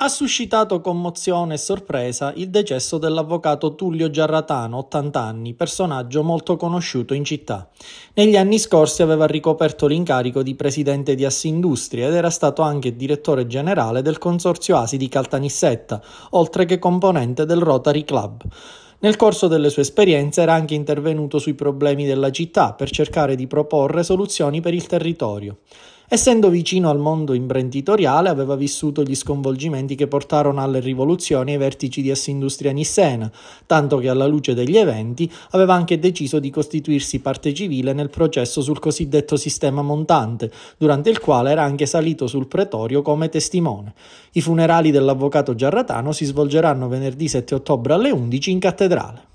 ha suscitato commozione e sorpresa il decesso dell'avvocato Tullio Giarratano, 80 anni, personaggio molto conosciuto in città. Negli anni scorsi aveva ricoperto l'incarico di presidente di Assindustria ed era stato anche direttore generale del Consorzio Asi di Caltanissetta, oltre che componente del Rotary Club. Nel corso delle sue esperienze era anche intervenuto sui problemi della città per cercare di proporre soluzioni per il territorio. Essendo vicino al mondo imprenditoriale, aveva vissuto gli sconvolgimenti che portarono alle rivoluzioni ai vertici di Assindustria Nissena, tanto che alla luce degli eventi aveva anche deciso di costituirsi parte civile nel processo sul cosiddetto sistema montante, durante il quale era anche salito sul pretorio come testimone. I funerali dell'avvocato Giarratano si svolgeranno venerdì 7 ottobre alle 11 in cattedrale.